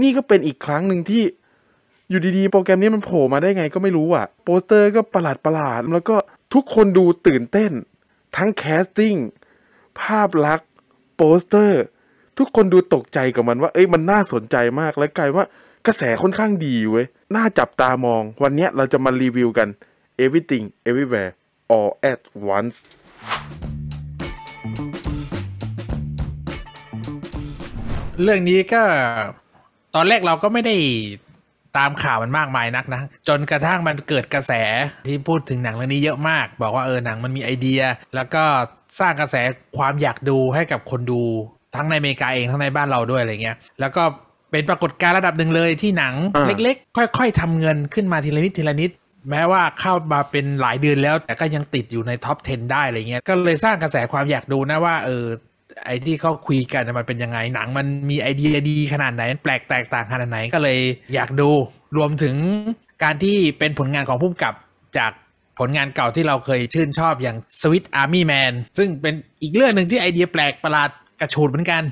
นี่ก็เป็นอีกครั้งหนึ่งที่อยู่ดีๆ โปรแกรมนี้มันโผล่มาได้ไงก็ไม่รู้อ่ะโปสเตอร์ก็ประหลาดประหลาดแล้วก็ทุกคนดูตื่นเต้น ทั้งแคสติ้งภาพลักษณ์โปสเตอร์ ทุกคนดูตกใจกับมันว่า เอ้ยมันน่าสนใจมากและกลายว่า กระแสค่อนข้างดีเว้ยน่าจับตามอง วันนี้เราจะมารีวิวกัน everything everywhere all at once เรื่องนี้ก็ตอนแรกเราก็ไม่ได้ตามข่าวมันมากมายนักนะ จนกระทั่งมันเกิดกระแสที่พูดถึงหนังเรื่องนี้เยอะมาก บอกว่าเออหนังมันมีไอเดีย แล้วก็สร้างกระแสความอยากดูให้กับคนดูทั้งในอเมริกาเองทั้งในบ้านเราด้วยอะไรเงี้ยแล้วก็เป็นปรากฏการณ์ระดับหนึ่งเลย ที่หนังเล็ก ๆ ค่อย ๆ ทำเงินขึ้นมาทีละนิดทีละนิด แม้ว่าเข้ามาเป็นหลายเดือนแล้ว แต่ก็ยังติดอยู่ในท็อป 10 ได้อะไรเงี้ยก็เลยสร้างกระแสความอยากดูนะว่าเออไอ้ที่เขาคุยกันมันเป็นยังไง หนังมันมีไอเดียดีขนาดไหนแปลกแตกต่างขนาดไหนก็เลยอยากดู รวมถึงการที่เป็นผลงานของผู้กำกับ จากผลงานเก่าที่เราเคยชื่นชอบอย่าง s w i t s Army Man ซึ่งเป็นอีกเรื่องหนึ่งที่ไอเดียแปลกประหลาดกระชูดเหมือนกัน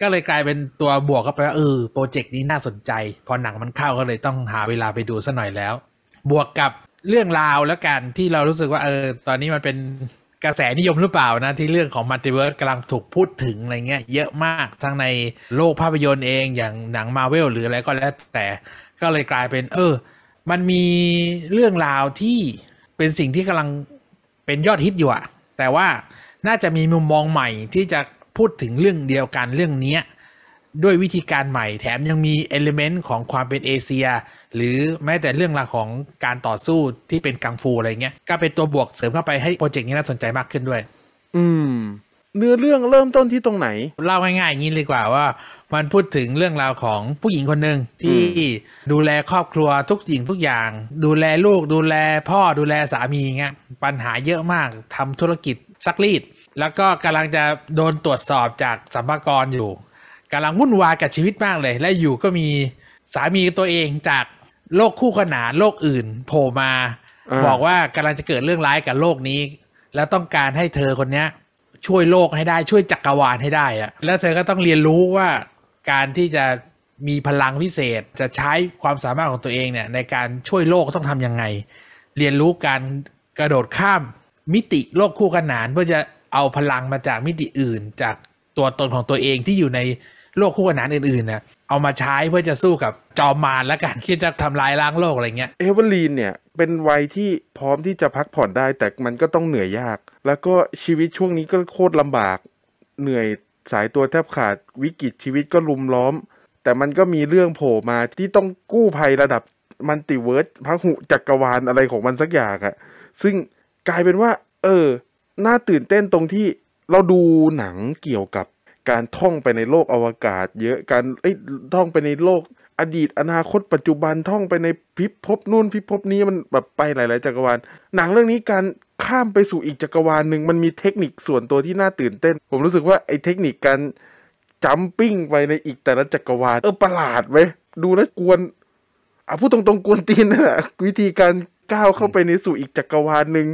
ก็เลยกลายเป็นตัวบวกเข้าไปว่าเออโปรเจกต์นี้น่าสนใจ พอหนังมันเข้าก็เลยต้องหาเวลาไปดูซะหน่อยแล้ว บวกกับเรื่องราวแล้วกันที่เรารู้สึกว่าเออ ตอนนี้มันเป็นกระแสนิยมหรือเปล่านะที่เรื่องของมัลติเวิร์สกำลังถูกพูดถึงอะไรเงี้ยเยอะมาก ทั้งในโลกภาพยนตร์เองอย่างหนังมาเวลหรืออะไรก็แล้วแต่ก็เลยกลายเป็นเออ มันมีเรื่องราวที่เป็นสิ่งที่กำลังเป็นยอดฮิตอยู่อะแต่ว่าน่าจะมีมุมมองใหม่ที่จะพูดถึงเรื่องเดียวกันเรื่องนี้ด้วยวิธีการใหม่แถมยังมีเอลิเมนต์ของความเป็นเอเชียหรือแม้แต่เรื่องราวของการต่อสู้ที่เป็นกังฟูอะไรเงี้ย ก็เป็นตัวบวกเสริมเข้าไปให้โปรเจกต์นี้น่าสนใจมากขึ้นด้วย อืมเนื้อเรื่องเริ่มต้นที่ตรงไหน เล่าง่ายๆ่างนี้เลยกว่าว่า มันพูดถึงเรื่องราวของผู้หญิงคนหนึ่งที่ดูแลครอบครัวทุกหญิงทุกอย่าง ดูแลลูก ดูแลพ่อดูแลสามีเงี้ยปัญหาเยอะมากทำธุรกิจซักรีดแล้วก็กำลังจะโดนตรวจสอบจากสัมภากรอยู่กำลังวุ่นวายกับชีวิตมากเลย และอยู่ก็มีสามีตัวเองจากโลกคู่ขนานโลกอื่นโผล่มาอบอกว่ากำลังจะเกิดเรื่องร้ายกับโลกนี้ แล้วต้องการให้เธอคนนี้ช่วยโลกให้ได้ช่วยจักรวาลให้ได้อะแล้วเธอก็ต้องเรียนรู้ว่าการที่จะมีพลังพิเศษ จะใช้ความสามารถของตัวเองเนี่ยในการช่วยโลกต้องทำยังไง เรียนรู้การกระโดดข้ามมิติโลกคู่ขนานเพื่อจะเอาพลังมาจากมิติอื่น จากตัวตนของตัวเองที่อยู่ในโลกคู่ขนานอื่นๆนะเอามาใช้เพื่อจะสู้กับจอมมารและกันที่จะทำลายล้างโลกอะไรเงี้ย เอเวอร์ลีนเนี่ย เป็นวัยที่พร้อมที่จะพักผ่อนได้ แต่มันก็ต้องเหนื่อยยาก แล้วก็ชีวิตช่วงนี้ก็โคตรลำบาก เหนื่อยสายตัวแทบขาดวิกฤตชีวิตก็ลุมล้อม แต่มันก็มีเรื่องโผล่มาที่ต้องกู้ภัยระดับมันติเวิร์สพระหุจักกรวาลอะไรของมันสักอย่างอะซึ่งกลายเป็นว่าเออน่าตื่นเต้นตรงที่เราดูหนังเกี่ยวกับการท่องไปในโลกอวกาศ เยอะ การอ้ท่องไปในโลก อดีตอนาคตปัจจุบันท่องไปในพิภพนู่น พิภพนี้มันแบบไปหลายๆจักรวาล หนังเรื่องนี้การข้ามไปสู่อีกจักรวาลหนึ่งมันมีเทคนิคส่วนตัวที่น่าตื่นเต้น ผมรู้สึกว่าไอ้เทคนิคการจัมปิ้งไปในอีกแต่ละจักรวาล เออประหลาดไหมดูแล้วกวน อ่ะพูดตรงๆกวนตีนนะวิธีการก้าวเข้าไปในสู่อีกจักรวาลหนึ่ง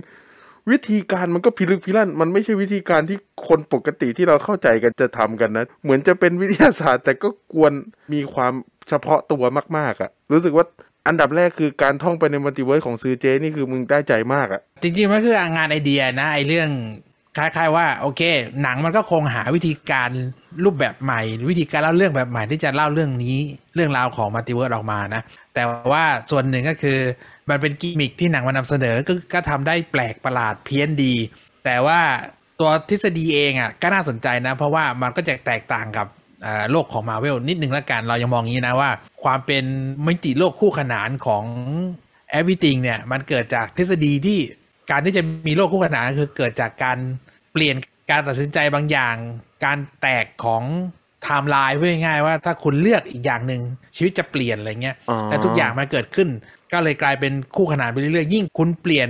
วิธีการมันก็พิลึกพิลั่น มันไม่ใช่วิธีการที่คนปกติที่เราเข้าใจกันจะทำกันนะ เหมือนจะเป็นวิทยาศาสตร์ แต่ก็ควรมีความเฉพาะตัวมากๆอะ่ะ รู้สึกว่าอันดับแรกคือการท่องไปในมัลติเวิร์สของซือเจ นี่คือมึงได้ใจมากอะ่ะ จริงๆ มันคืองานไอเดียนะ ไอเรื่องคล้ายๆว่า โอเค หนังมันก็คงหาวิธีการรูปแบบใหม่ วิธีการเล่าเรื่องแบบใหม่ที่จะเล่าเรื่องนี้เรื่องราวของมัลติเวิร์สออกมานะ แต่ว่าส่วนหนึ่งก็คือมันเป็นกิมมิคที่หนังมันนาเสนอก็ก็ทำได้แปลกประหลาดเพี้ยนดี แต่ว่าตัวทฤษฎีเองอ่ะก็น่าสนใจนะเพราะว่ามันก็จะแตกต่างกับโลกของมาเวลนิดนึงละกัน เรายังมองงี้นะว่า ความเป็นมิติโลกคู่ขนานของ everything เนี่ยมันเกิดจากทฤษฎีที่การที่จะมีโรคคู่ขนานคือเกิดจากการเปลี่ยนการตัดสินใจบางอย่าง การแตกของไทม์ไลน์พูดง่ายๆ ว่าถ้าคุณเลือกอีกอย่างหนึ่งชีวิตจะเปลี่ยนอะไรเงี้ยและทุกอย่างมันเกิดขึ้น ก็เลยกลายเป็นคู่ขนานไปเรื่อยๆ ยิ่งคุณเปลี่ยน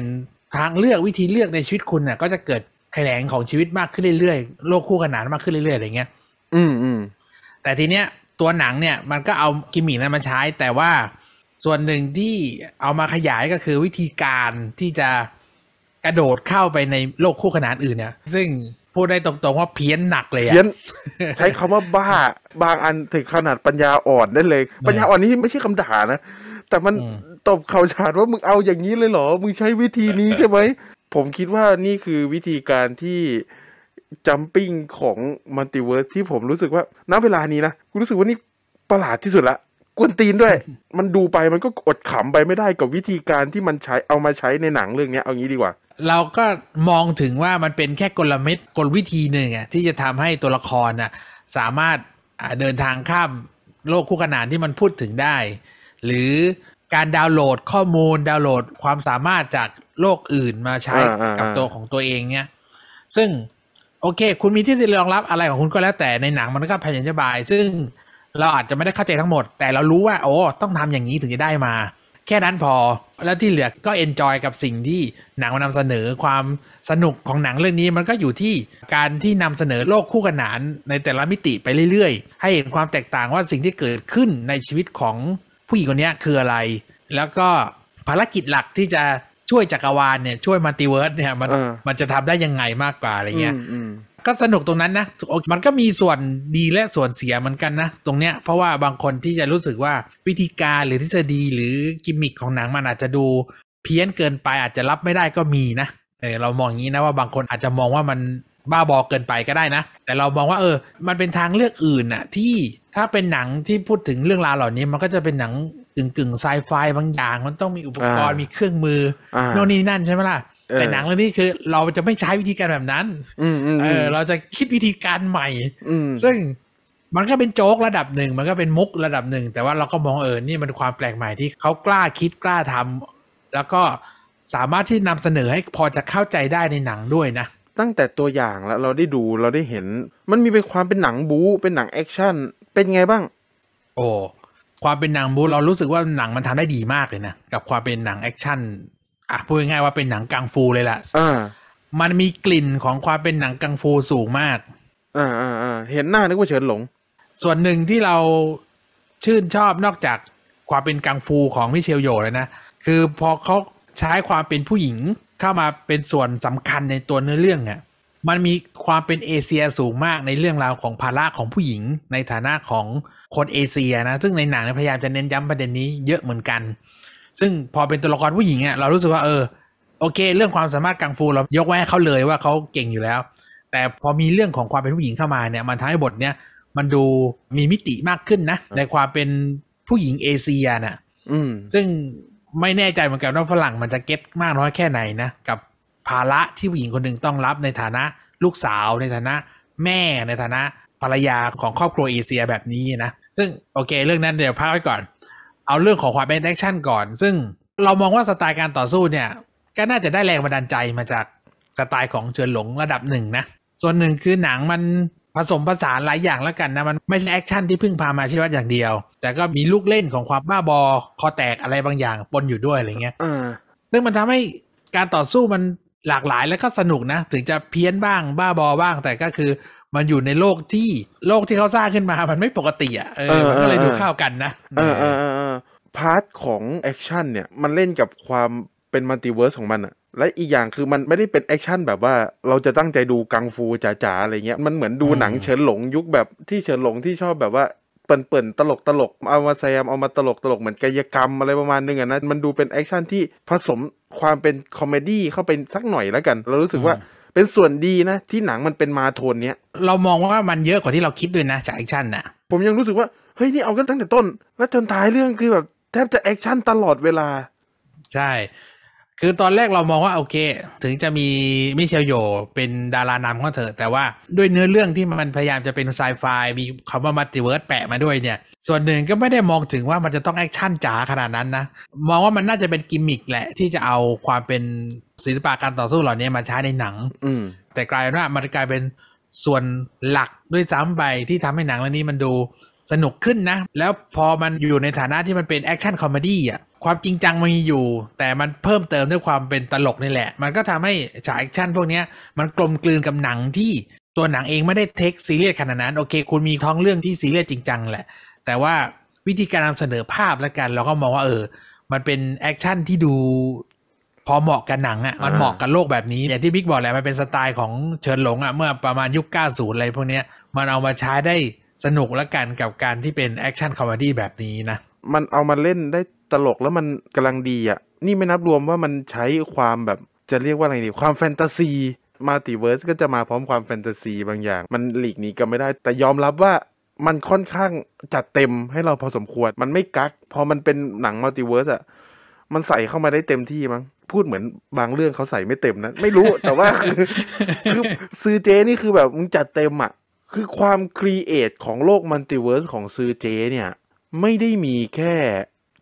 ทางเลือกวิธีเลือกในชีวิตคุณน่ยก็จะเกิดแขนงของชีวิตมากขึ้นเรื่อยๆโลกคู่ขนานมากขึ้นเรื่อย ๆอะไรเงี้ย อืมอืมแต่ทีเนี้ยตัวหนังเนี่ยมันก็เอากิมมิคนั้นมาใช้ แต่ว่าส่วนหนึ่งที่เอามาขยายก็คือวิธีการที่จะกระโดดเข้าไปในโลกคู่ขนานอื่นเนี่ย ซึ่งพูดได้ตรงๆว่าเพี้ยนหนักเลยอะเพี้ยนใช้คำว่าบ้าบางอันถึงขนาดปัญญาอ่อนได้เลย ปัญญาอ่อนนี่ไม่ใช่คำด่านะ แต่มันตบเข่าฉาดว่ามึงเอาอย่างนี้เลยเหรอ มึงใช้วิธีนี้ใช่ไหม ผมคิดว่านี่คือวิธีการที่ จัมปิ้งของมัลติเวิร์สที่ผมรู้สึกว่า ณ เวลานี้นะกูรู้สึกว่านี่ประหลาดที่สุดละ กวนตีนด้วย มันดูไปมันก็อดขำไปไม่ได้กับวิธีการที่มันใช้เอามาใช้ในหนังเรื่องนี้เอางี้ดีกว่าเราก็มองถึงว่ามันเป็นแค่กลเม็ดกลวิธีหนึ่งอะที่จะทำให้ตัวละครน่ะสามารถเดินทางข้ามโลกคู่ขนานที่มันพูดถึงได้ หรือการดาวน์โหลดข้อมูลดาวน์โหลดความสามารถจากโลกอื่นมาใช้กับตัวของตัวเองเนี่ยซึ่งโอเค คุณมีที่จะรองรับอะไรของคุณก็แล้วแต่ในหนังมันก็พยายามบาย ซึ่งเราอาจจะไม่ได้เข้าใจทั้งหมดแต่เรารู้ว่า โอ้ต้องทำอย่างนี้ถึงจะได้มา แค่นั้นพอแล้วที่เหลือก็เอนจอยกับสิ่งที่หนังมันนาเสนอความสนุกของหนังเรื่องนี้มันก็อยู่ที่การที่นำเสนอโลกคู่ขนานในแต่ละมิติไปเรื่อยๆ ให้เห็นความแตกต่างว่าสิ่งที่เกิดขึ้นในชีวิตของผู้หญิงคนนี้คืออะไร แล้วก็ภารกิจหลักที่จะช่วยจักรวาลเนี่ยช่วยมัลติเวิร์สเนี่ยมันมันจะทำได้ยังไงมากกว่าอะไรเงี้ยก็สนุกตรงนั้นนะ มันก็มีส่วนดีและส่วนเสียเหมือนกันนะ ตรงเนี้ย เพราะว่าบางคนที่จะรู้สึกว่าวิธีการหรือทฤษฎีหรือกิมมิคของหนังมันอาจจะดูเพี้ยนเกินไปอาจจะรับไม่ได้ก็มีนะเออเรามองอย่างนี้นะว่าบางคนอาจจะมองว่ามันบ้าบอเกินไปก็ได้นะแต่เรามองว่าเออ มันเป็นทางเลือกอื่นน่ะ ที่ถ้าเป็นหนังที่พูดถึงเรื่องราวเหล่านี้มันก็จะเป็นหนังกึ่งกึ่งไซไฟบางอย่างมันต้องมีอุปกรณ์มีเครื่องมือ โน่นนี่นั่นใช่ไหมล่ะแต่หนังเรื่องนี้คือเราจะไม่ใช้วิธีการแบบนั้น เออ เราจะคิดวิธีการใหม่ ซึ่งมันก็เป็นโจ๊กระดับหนึ่ง มันก็เป็นมุกระดับหนึ่ง แต่ว่าเราก็มองเออ นี่มันความแปลกใหม่ที่เขากล้าคิดกล้าทำ แล้วก็สามารถที่นำเสนอให้พอจะเข้าใจได้ในหนังด้วยนะตั้งแต่ตัวอย่างแล้วเราได้ดูเราได้เห็น มันมีเป็นความเป็นหนังบู๊เป็นหนังแอคชั่น เป็นไงบ้าง โอ้ความเป็นหนังบู๊ เรารู้สึกว่าหนังมันทำได้ดีมากเลยนะกับความเป็นหนังแอคชั่นอ่ะพูดง่ายว่าเป็นหนังกังฟูเลยล่ะมันมีกลิ่นของความเป็นหนังกังฟูสูงมาก อ่าอ่าอ่าเห็นหน้านึกว่าเฉินหลง ส่วนหนึ่งที่เราชื่นชอบนอกจากความเป็นกังฟูของมิเชลโยเลยนะคือพอเขาใช้ความเป็นผู้หญิงเข้ามาเป็นส่วนสำคัญในตัวเนื้อเรื่องอะ่ะมันมีความเป็นเอเชียสูงมากในเรื่องราวของภาระของผู้หญิงในฐานะของคนเอเชีย นะซึ่งในหนังพยายามจะเน้นย้ำประเด็นนี้เยอะเหมือนกันซึ่งพอเป็นตัวละครผู้หญิงอ่ะเรารู้สึกว่าเออ โอเค เรื่องความสามารถกังฟูเรายกไว้ให้เขาเลยว่าเขาเก่งอยู่แล้ว แต่พอมีเรื่องของความเป็นผู้หญิงเข้ามาเนี่ย มันทำให้บทเนี่ยมันดูมีมิติมากขึ้นนะในความเป็นผู้หญิงเอเชียนะ่ะซึ่งไม่แน่ใจเหมือนกันว่าฝรั่งมันจะเก็ตมากน้อยแค่ไหนนะกับภาระที่ผู้หญิงคนหนึ่งต้องรับในฐานะลูกสาว ในฐานะแม่ในฐานะภรรยาของครอบครัวเอเชียแบบนี้นะซึ่งโอเค เรื่องนั้นเดี๋ยวพักไว้ก่อนเอาเรื่องของความเป็นแอคชั่นก่อน ซึ่งเรามองว่าสไตล์การต่อสู้เนี่ย ก็น่าจะได้แรงบันดาลใจมาจากสไตล์ของเฉินหลงระดับหนึ่งนะส่วนหนึ่งคือหนังมันผสมผสานหลายอย่างแล้วกันนะมันไม่ใช่แอคชั่นที่พึ่งพามาชีวัตอย่างเดียวแต่ก็มีลูกเล่นของความบ้าบอคอแตกอะไรบางอย่างปนอยู่ด้วยอะไรเงี้ยซึ่งมันทำให้การต่อสู้มันหลากหลายแล้วก็สนุกนะ ถึงจะเพี้ยนบ้างบ้าบอบ้างแต่ก็คือมันอยู่ในโลกที่โลกที่เขาสร้างขึ้นมามันไม่ปกติอ่ะเออมันก็เลยดูเข้ากันนะเออ เออ พาร์ทของแอคชั่นเนี่ยมันเล่นกับความเป็นมัลติเวิร์สของมันอะและอีกอย่างคือมันไม่ได้เป็นแอคชั่นแบบว่าเราจะตั้งใจดูกังฟูจ๋าๆ อะไรเงี้ยมันเหมือนดูหนังเฉินหลงยุคแบบที่เฉินหลงที่ชอบแบบว่าเปิ่นๆตลกตลกเอามาแซมเอามาตลกตลกเหมือนกายกรรมอะไรประมาณนึงอะนะมันดูเป็นแอคชั่นที่ผสมความเป็นคอมเมดี้เข้าไปสักหน่อยแล้วกันเรารู้สึกว่าเป็นส่วนดีนะ ที่หนังมันเป็นมาโทนเนี้ย เรามองว่ามันเยอะกว่าที่เราคิดด้วยนะจากแอคชั่นนะผมยังรู้สึกว่า เฮ้ย นี่เอากันตั้งแต่ต้น แล้วจนท้ายเรื่องคือแบบแทบจะแอคชั่นตลอดเวลา ใช่คือตอนแรกเรามองว่า โอเค ถึงจะมีมิเชลโยเป็นดารานำก็เถอะ แต่ว่าด้วยเนื้อเรื่องที่มันพยายามจะเป็นไซไฟมีคำว่ามัตติเวิร์สแปะมาด้วยเนี่ย ส่วนหนึ่งก็ไม่ได้มองถึงว่ามันจะต้องแอคชั่นจ๋าขนาดนั้นนะ มองว่ามันน่าจะเป็นกิมมิคแหละที่จะเอาความเป็นศิลปะการต่อสู้เหล่านี้มาใช้ในหนังแต่กลายเป็นว่ามันกลายเป็นส่วนหลักด้วยซ้ำไปที่ทำให้หนังเรื่องนี้มันดูสนุกขึ้นนะ แล้วพอมันอยู่ในฐานะที่มันเป็นแอคชั่นคอมเมดี้อ่ะความจริงจังมันมีอยู่ แต่มันเพิ่มเติมด้วยความเป็นตลกนี่แหละ มันก็ทำให้ฉากแอคชั่นพวกนี้มันกลมกลืนกับหนังที่ตัวหนังเองไม่ได้เทคซีเรียสขนาดนั้น โอเคคุณมีท้องเรื่องที่ซีเรียสจริงจังแหละ แต่ว่าวิธีการนำเสนอภาพและกันเราก็มองว่าเออ มันเป็นแอคชั่นที่ดูพอเหมาะกับหนังอะ่ะมันเหมาะกับโลกแบบนี้อย่างที่บิ๊กบอกแหละมันเป็นสไตล์ของเชิญหลงอ่ะเมื่อประมาณยุค 90อะไรพวกเนี้ยมันเอามาใช้ได้สนุกละกัน กับการที่เป็นแอคชั่นคอมเมดี้แบบนี้นะ มันเอามาเล่นได้ตลกแล้วมันกำลังดีอะ่ะนี่ไม่นับรวมว่ามันใช้ความแบบจะเรียกว่าอะไรดีความแฟนตาซีมาติเวิร์สก็จะมาพร้อมความแฟนตาซีบางอย่าง มันหลีกหนีกันไม่ได้ แต่ยอมรับว่ามันค่อนข้างจัดเต็มให้เราพอสมควร มันไม่กักพอมันเป็นหนังมัลติเวิร์สอ่ะ มันใส่เข้ามาได้เต็มที่มั้งพูดเหมือนบางเรื่องเขาใส่ไม่เต็มนะ ไม่รู้แต่ว่าคือคือซื้อเจนี่คือแบบมึงจัดเต็มอ่ะคือความครีเอทของโลกมัลติเวิร์สของซือเจเนี่ย ไม่ได้มีแค่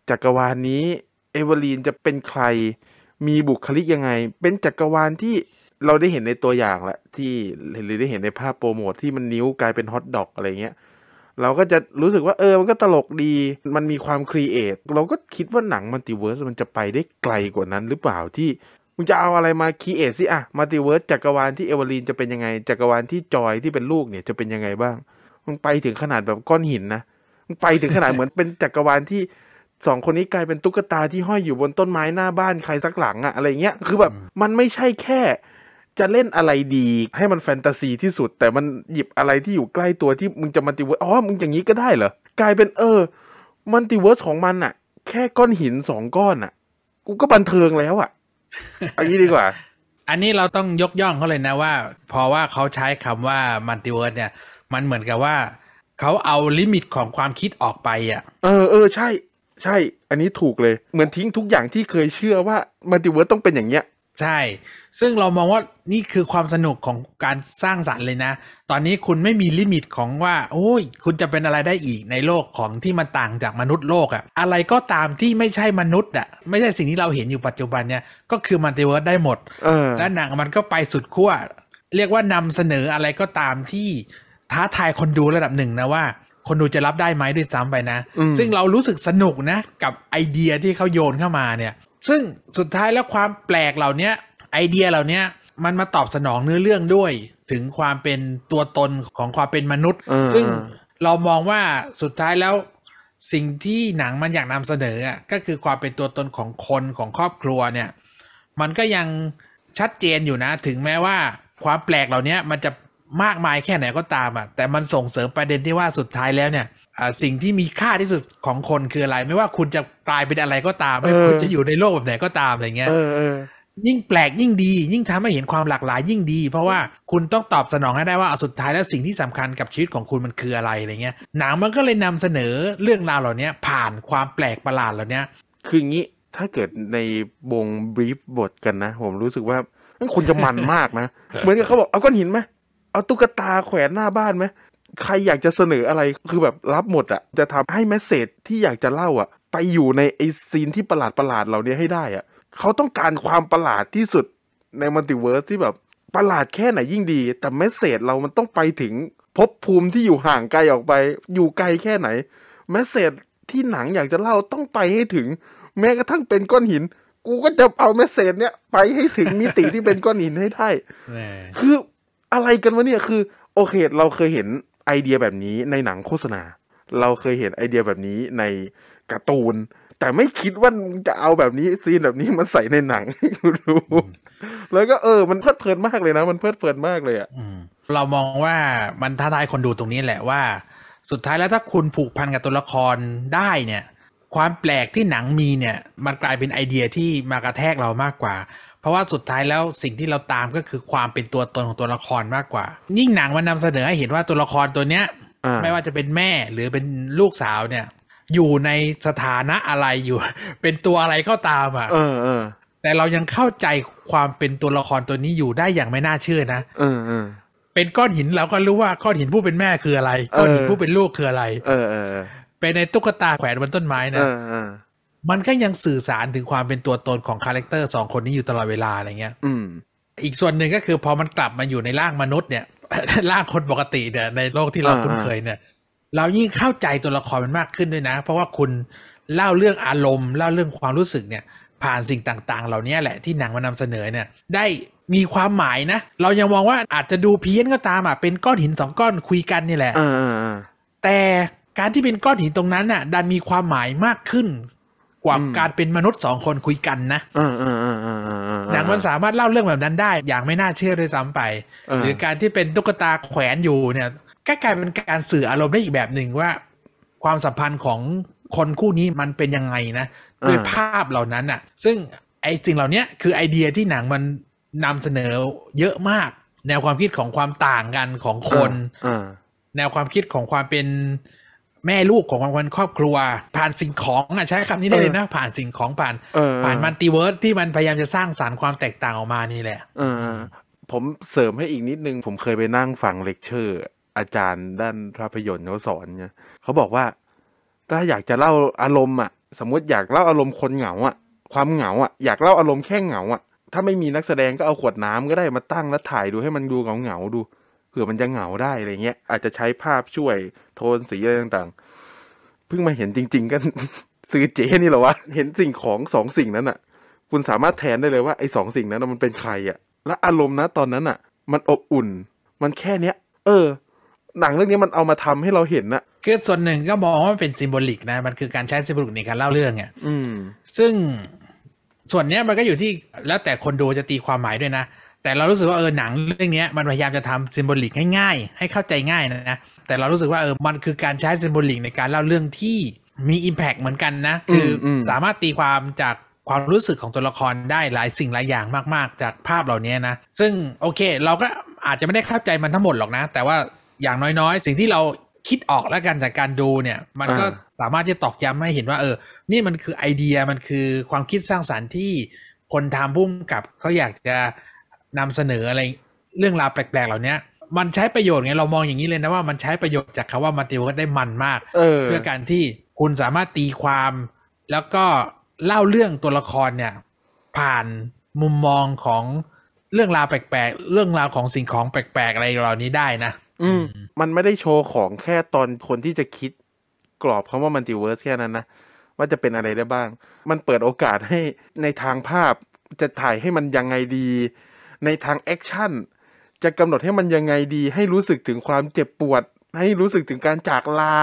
จักรวาลนี้เอเวอรีนจะเป็นใคร มีบุคลิกยังไง เป็นจักรวาลที่เราได้เห็นในตัวอย่างละที่หรือได้เห็นในภาพโปรโมทที่มันนิ้วกลายเป็นฮอตดอกอะไรเงี้ยเราก็จะรู้สึกว่า เออมันก็ตลกดี มันมีความครีเอทเราก็คิดว่าหนังมัลติเวิร์สมันจะไปได้ไกลกว่านั้นหรือเปล่าที่มึงจะเอาอะไรมาคีเอทสิอะมัลติเวิร์สจักรวาลที่เอเวอรีนจะเป็นยังไงจักรวาลที่จอยที่เป็นลูกเนี่ยจะเป็นยังไงบ้างมึงไปถึงขนาดแบบก้อนหินนะมึงไปถึงขนาดเหมือนเป็นจักรวาลที่สองคนนี้กลายเป็นตุ๊กตาที่ห้อยอยู่บนต้นไม้หน้าบ้านใครสักหลังอะอะไรเงี้ยคือแบบมันไม่ใช่แค่ จะเล่นอะไรดีให้มันแฟนตาซีที่สุด แต่มันหยิบอะไรที่อยู่ใกล้ตัวที่มึงจะมันติเวิร์สอ๋อมึงอย่างนี้ก็ได้เหรอกลายเป็นเออมันติเวิร์สของมันอะแค่ก้อนหินสองก้อนอะกูก็บันเทิงแล้วอะเอางี้ดีกว่า อันนี้เราต้องยกย่องเขาเลยนะว่า พอว่าเขาใช้คำว่ามัลติเวิร์สเนี่ย มันเหมือนกับว่า เขาเอาลิมิตของความคิดออกไปอ่ะ เออเออใช่ใช่ อันนี้ถูกเลยเหมือนทิ้งทุกอย่างที่เคยเชื่อว่ามัลติเวิร์สต้องเป็นอย่างเนี้ยใช่ ซึ่งเรามองว่านี่คือความสนุกของการสร้างสารรค์เลยนะ ตอนนี้คุณไม่มีลิมิตของว่า โอ้ยคุณจะเป็นอะไรได้อีกในโลกของที่มันต่างจากมนุษย์โลกอะอะไรก็ตามที่ไม่ใช่มนุษย์อะไม่ใช่สิ่งที่เราเห็นอยู่ปัจจุบันเนี่ย ก็คือมันติเวิร์สได้หมดและหนังมันก็ไปสุดขั้ว เรียกว่านำเสนออะไรก็ตามที่ท้าทายคนดูระดับหนึ่งนะว่า คนดูจะรับได้ไหมด้วยซ้ำไปนะ ซึ่งเรารู้สึกสนุกนะกับไอเดียที่เขาโยนเข้ามาเนี่ยซึ่งสุดท้ายแล้วความแปลกเหล่านี้ไอเดียเหล่านี้มันมาตอบสนองเนื้อเรื่องด้วย ถึงความเป็นตัวตนของความเป็นมนุษย์ ซึ่งเรามองว่าสุดท้ายแล้วสิ่งที่หนังมันอยากนำเสนอก็คือความเป็นตัวตนของคนของครอบครัวเนี่ย มันก็ยังชัดเจนอยู่นะ ถึงแม้ว่าความแปลกเหล่านี้มันจะมากมายแค่ไหนก็ตามอ่ะแต่มันส่งเสริมประเด็นที่ว่าสุดท้ายแล้วเนี่ยสิ่งที่มีค่าที่สุดของคนคืออะไร ไม่ว่าคุณจะกลายเป็นอะไรก็ตาม ไม่ว่าคุณจะอยู่ในโลกแบบไหนก็ตามอะไรเงี้ยยิ่งแปลกยิ่งดี ยิ่งทำให้เห็นความหลากหลายยิ่งดี เพราะว่าคุณต้องตอบสนองให้ได้ว่าสุดท้ายแล้วสิ่งที่สำคัญกับชีวิตของคุณมันคืออะไรอะไรเงี้ยหนังมันก็เลยนำเสนอเรื่องราวเหล่านี้ผ่านความแปลกประหลาดเหล่านี้คืองี้ถ้าเกิดในวงบรีฟบทกันนะผมรู้สึกว่า คุณจะมันมากนะเหมือนกับเขาบอกเอาก้อนหินไหมเอาตุ๊กตาแขวนหน้าบ้านไหมใครอยากจะเสนออะไรคือแบบรับหมดอะจะทำให้แมสเซจที่อยากจะเล่าอะไปอยู่ในไอซีนที่ประหลาดประหลาดเหล่านี้ให้ได้อะเขาต้องการความประหลาดที่สุดในมัลติเวิร์สที่แบบประหลาดแค่ไหนยิ่งดี แต่แมสเซจเรามันต้องไปถึงภพภูมิที่อยู่ห่างไกลออกไป อยู่ไกลแค่ไหนแมสเซจที่หนังอยากจะเล่าต้องไปให้ถึงแม้กระทั่งเป็นก้อนหินกูก็จะเอาแมสเซจเนี้ยไปให้ถึงมิติที่เป็นก้อนหินให้ได้คืออะไรกันวะเนี่ยคือโอเคเราเคยเห็นไอเดียแบบนี้ในหนังโฆษณาเราเคยเห็นไอเดียแบบนี้ในการ์ตูน แต่ไม่คิดว่าจะเอาแบบนี้ ซีนแบบนี้มาใส่ในหนังดูแล้วก็เออ มันเพลิดเพลินมากเลยนะ มันเพลิดเพลินมากเลยอ่ะเรามองว่ามันท้าทายคนดูตรงนี้แหละว่า สุดท้ายแล้วถ้าคุณผูกพันกับตัวละครได้เนี่ยความแปลกที่หนังมีเนี่ยมันกลายเป็นไอเดียที่มากระแทกเรามากกว่า เพราะว่าสุดท้ายแล้วสิ่งที่เราตามก็คือความเป็นตัวตนของตัวละครมากกว่ายิ่งหนังมันนาเสนอให้เห็นว่าตัวละครตัวเนี้ยไม่ว่าจะเป็นแม่หรือเป็นลูกสาวเนี่ย อยู่ในสถานะอะไรอยู่ เป็นตัวอะไรก็ตามอ่ะแต่เรายังเข้าใจความเป็นตัวละครตัวนี้อยู่ได้อย่างไม่น่าเชื่อนะเเป็นก้อนหินเราก็รู้ว่าก้อนหินผู้เป็นแม่คืออะไรก้อนหินผู้เป็นลูกคืออะไรเออไปในตุ๊กตาแขวนบนต้นไม้นะมันก็ยังสื่อสารถึงความเป็นตัวตนของคาแรคเตอร์สองคนนี้อยู่ตลอดเวลาอะไรเงี้ยอีกส่วนหนึ่งก็คือพอมันกลับมาอยู่ในร่างมนุษย์ เนี่ยร่างคนปกติเนี่ย ในโลกที่เราคุ้นเคยเนี่ย เรายิ่งเข้าใจตัวละครมันมากขึ้นด้วยนะ เพราะว่าคุณเล่าเรื่องอารมณ์เล่าเรื่องความรู้สึกเนี่ย ผ่านสิ่งต่างๆเหล่านี้แหละที่หนังมานำเสนอเนี่ย ได้มีความหมายนะเรายังมองว่าอาจจะดูเพี้ยนก็ตามอ่ะ เป็นก้อนหินสองก้อนคุยกันนี่แหละแต่การที่เป็นก้อนหินตรงนั้นน่ะดันมีความหมายมากขึ้น กว่าการเป็นมนุษย์สองคนคุยกันนะหนังมันสามารถเล่าเรื่องแบบนั้นได้อย่างไม่น่าเชื่อด้วยซ้ำไป หรือการที่เป็นตุ๊กตาแขวนอยู่เนี่ยก็กลายเป็นการสื่ออารมณ์ได้อีกแบบหนึ่งว่าความสัมพันธ์ของคนคู่นี้มันเป็นยังไงนะด้วยภาพเหล่านั้นน่ะ ซึ่งไอ้สิ่งเหล่านี้คือไอเดียที่หนังมันนำเสนอเยอะมาก แนวความคิดของความต่างกันของคนแนวความคิดของความเป็นแม่ลูกของวันครอบครัว ผ่านสิ่งของ อ่ะใช้คำนี้ได้เลยนะ ผ่านสิ่งของผ่านผ่านมันติเวิร์สที่มันพยายามจะสร้างสารความแตกต่างออกมานี่แหละอผมเสริมให้อีกนิดนึงผมเคยไปนั่งฟังเลคเชอร์ อาจารย์ ด้านภาพยนตร์เขาสอนเนี่ยเขาบอกว่า ถ้าอยากจะเล่าอารมณ์อ่ะ สมมติอยากเล่าอารมณ์คนเหงาอ่ะความเหงาอ่ะอยากเล่าอารมณ์แค่เหงาอ่ะ ถ้าไม่มีนักแสดงก็เอาขวดน้ำก็ได้มาตั้งแล้วถ่ายดูให้มันดูเหงาเหงาดูเผื่อมันจะเหงาได้อะไรเงี้ยอาจจะใช้ภาพช่วยโทนสีอะไรต่างๆเพิ่งมาเห็นจริงๆกัน ซื้อเจนี่เหรอวะ เห็นสิ่งของสองสิ่งนั้นอ่ะ คุณสามารถแทนได้เลยว่าไอ้สองสิ่งนั้นมันเป็นใครอ่ะและอารมณ์นะตอนนั้นอ่ะ มันอบอุ่น มันแค่เนี้ยเออหนังเรื่องนี้มันเอามาทำให้เราเห็นนะคือส่วนหนึ่งก็มองว่าเป็นซิมโบลิกนะมันคือการใช้ซิมโบลิกในการเล่าเรื่องอะืม ซึ่งส่วนเนี้ยมันก็อยู่ที่แล้วแต่คนดูจะตีความหมายด้วยนะแต่เรารู้สึกว่าเออหนังเรื่องนี้มันพยายามจะทำซิมโบลิกง่ายๆให้เข้าใจง่ายนะแต่เรารู้สึกว่าเออมันคือการใช้ซิมโบลิกในการเล่าเรื่องที่มีอิมแพกเหมือนกันนะคือสามารถตีความจากความรู้สึกของตัวละครได้หลายสิ่งหลายอย่างมาก ๆ จากภาพเหล่านี้นะ ซึ่งโอเค เราก็อาจจะไม่ได้เข้าใจมันทั้งหมดหรอกนะ แต่ว่าอย่างน้อยๆ สิ่งที่เราคิดออกแล้วกันจากการดูเนี่ย มันก็สามารถทจะตอกย้ำให้เห็นว่าเออนี่มันคือไอเดียมันคือความคิดสร้างสารรค์ที่คนทำพุ่มกับ เขาอยากจะนำเสนออะไรเรื่องราวแปลกๆ เหล่านี้ มันใช้ประโยชน์ไงเรามองอย่างนี้เลยนะว่ามันใช้ประโยชน์จากคาว่ามัลติเวิร์สได้มันมาก เพื่อการที่คุณสามารถตีความ แล้วก็เล่าเรื่องตัวละครเนี่ย ผ่านมุมมองของเรื่องราวแปลกๆ เรื่องราวของสิ่งของแปลกๆ อะไรเหล่านี้ได้นะอืมมันไม่ได้โชว์ของแค่ตอนคนที่จะคิด กรอบคาว่ามัลติเวิร์สแค่นั้นนะ ว่าจะเป็นอะไรได้บ้าง มันเปิดโอกาสให้ในทางภาพจะถ่ายให้มันยังไงดีในทางแอคชั่นจะกำหนดให้มันยังไงดี ให้รู้สึกถึงความเจ็บปวด ให้รู้สึกถึงการจากลา